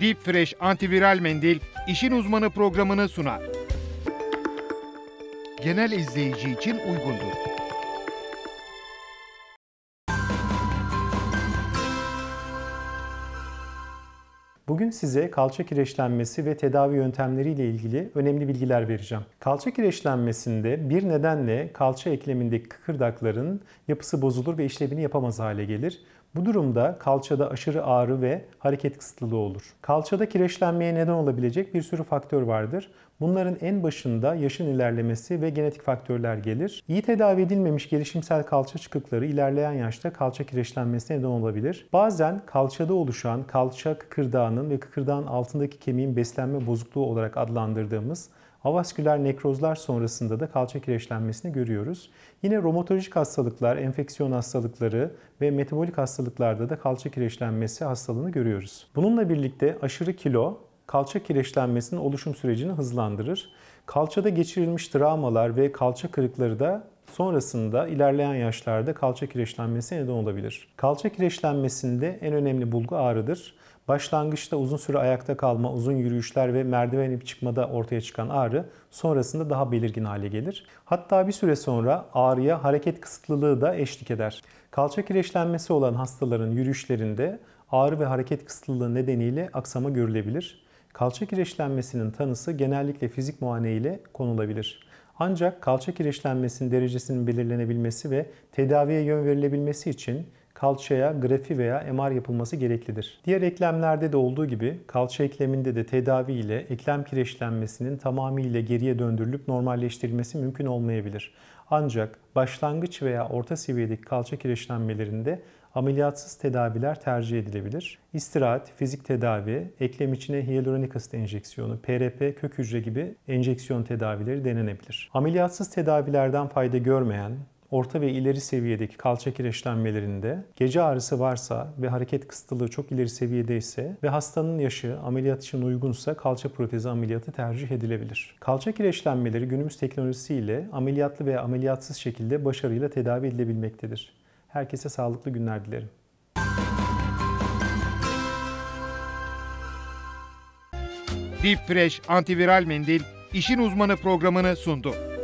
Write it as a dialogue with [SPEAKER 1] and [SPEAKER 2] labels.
[SPEAKER 1] Deep Fresh Antiviral Mendil İşin Uzmanı programını sunar. Genel izleyici için uygundur. Bugün size kalça kireçlenmesi ve tedavi yöntemleriyle ilgili önemli bilgiler vereceğim. Kalça kireçlenmesinde bir nedenle kalça eklemindeki kıkırdakların yapısı bozulur ve işlevini yapamaz hale gelir. Bu durumda kalçada aşırı ağrı ve hareket kısıtlılığı olur. Kalçada kireçlenmeye neden olabilecek bir sürü faktör vardır. Bunların en başında yaşın ilerlemesi ve genetik faktörler gelir. İyi tedavi edilmemiş gelişimsel kalça çıkıkları ilerleyen yaşta kalça kireçlenmesine neden olabilir. Bazen kalçada oluşan kalça kıkırdağının kıkırdağının ve kıkırdağın altındaki kemiğin beslenme bozukluğu olarak adlandırdığımız avasküler nekrozlar sonrasında da kalça kireçlenmesini görüyoruz. Yine romatolojik hastalıklar, enfeksiyon hastalıkları ve metabolik hastalıklarda da kalça kireçlenmesi hastalığını görüyoruz. Bununla birlikte aşırı kilo kalça kireçlenmesinin oluşum sürecini hızlandırır. Kalçada geçirilmiş travmalar ve kalça kırıkları da Sonrasında ilerleyen yaşlarda kalça kireçlenmesi neden olabilir. Kalça kireçlenmesinde en önemli bulgu ağrıdır. Başlangıçta uzun süre ayakta kalma, uzun yürüyüşler ve merdiven inip çıkmada ortaya çıkan ağrı sonrasında daha belirgin hale gelir. Hatta bir süre sonra ağrıya hareket kısıtlılığı da eşlik eder. Kalça kireçlenmesi olan hastaların yürüyüşlerinde ağrı ve hareket kısıtlılığı nedeniyle aksama görülebilir. Kalça kireçlenmesinin tanısı genellikle fizik muayene ile konulabilir. Ancak kalça kireçlenmesinin derecesinin belirlenebilmesi ve tedaviye yön verilebilmesi için kalçaya grafi veya MR yapılması gereklidir. Diğer eklemlerde de olduğu gibi kalça ekleminde de tedavi ile eklem kireçlenmesinin tamamıyla geriye döndürülüp normalleştirilmesi mümkün olmayabilir. Ancak başlangıç veya orta seviyedeki kalça kireçlenmelerinde Ameliyatsız tedaviler tercih edilebilir. İstirahat, fizik tedavi, eklem içine hyaluronik asit enjeksiyonu, PRP, kök hücre gibi enjeksiyon tedavileri denenebilir. Ameliyatsız tedavilerden fayda görmeyen, orta ve ileri seviyedeki kalça kireçlenmelerinde gece ağrısı varsa ve hareket kısıtlılığı çok ileri seviyede ise ve hastanın yaşı ameliyat için uygunsa kalça protezi ameliyatı tercih edilebilir. Kalça kireçlenmeleri günümüz teknolojisiyle ameliyatlı veya ameliyatsız şekilde başarıyla tedavi edilebilmektedir. Herkese sağlıklı günler dilerim. Deep Fresh antiviral mendil işin uzmanı programını sundu.